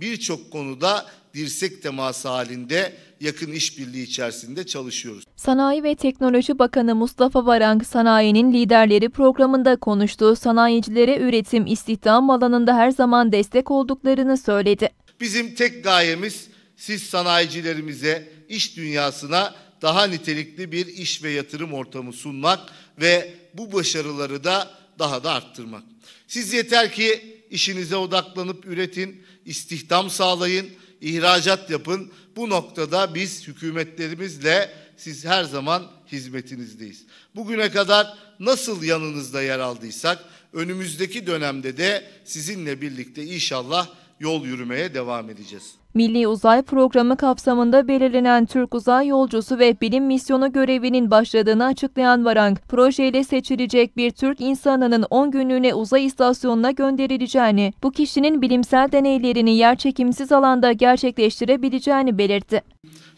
birçok konuda dirsek teması halinde yakın işbirliği içerisinde çalışıyoruz. Sanayi ve Teknoloji Bakanı Mustafa Varank sanayinin liderleri programında konuştuğu sanayicilere üretim istihdam alanında her zaman destek olduklarını söyledi. Bizim tek gayemiz siz sanayicilerimize, iş dünyasına daha nitelikli bir iş ve yatırım ortamı sunmak ve bu başarıları da daha da arttırmak. Siz yeter ki İşinize odaklanıp üretin, istihdam sağlayın, ihracat yapın. Bu noktada biz hükümetlerimizle siz her zaman hizmetinizdeyiz. Bugüne kadar nasıl yanınızda yer aldıysak önümüzdeki dönemde de sizinle birlikte inşallah yol yürümeye devam edeceğiz. Milli Uzay Programı kapsamında belirlenen Türk Uzay Yolcusu ve Bilim Misyonu görevinin başladığını açıklayan Varank, projeyle seçilecek bir Türk insanının 10 günlüğüne uzay istasyonuna gönderileceğini, bu kişinin bilimsel deneylerini yerçekimsiz alanda gerçekleştirebileceğini belirtti.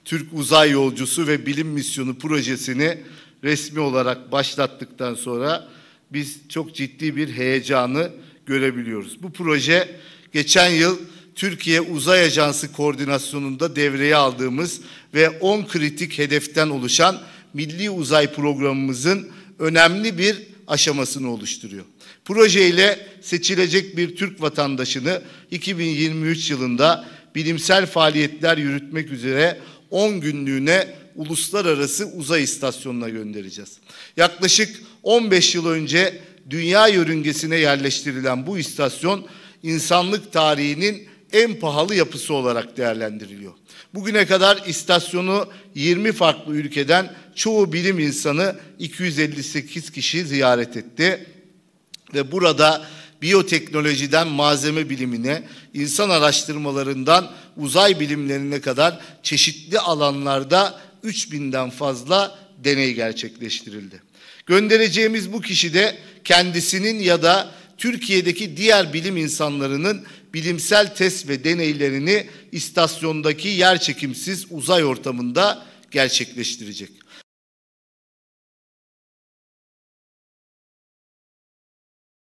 Türk Uzay Yolcusu ve Bilim Misyonu projesini resmi olarak başlattıktan sonra biz çok ciddi bir heyecanı görebiliyoruz. Bu proje geçen yıl Türkiye Uzay Ajansı koordinasyonunda devreye aldığımız ve 10 kritik hedeften oluşan Milli Uzay Programımızın önemli bir aşamasını oluşturuyor. Proje ile seçilecek bir Türk vatandaşını 2023 yılında bilimsel faaliyetler yürütmek üzere 10 günlüğüne uluslararası uzay istasyonuna göndereceğiz. Yaklaşık 15 yıl önce dünya yörüngesine yerleştirilen bu istasyon insanlık tarihinin en pahalı yapısı olarak değerlendiriliyor. Bugüne kadar istasyonu 20 farklı ülkeden çoğu bilim insanı 258 kişi ziyaret etti ve burada biyoteknolojiden malzeme bilimine, insan araştırmalarından uzay bilimlerine kadar çeşitli alanlarda 3000'den fazla deney gerçekleştirildi. Göndereceğimiz bu kişi de kendisinin ya da Türkiye'deki diğer bilim insanlarının bilimsel test ve deneylerini istasyondaki yerçekimsiz uzay ortamında gerçekleştirecek.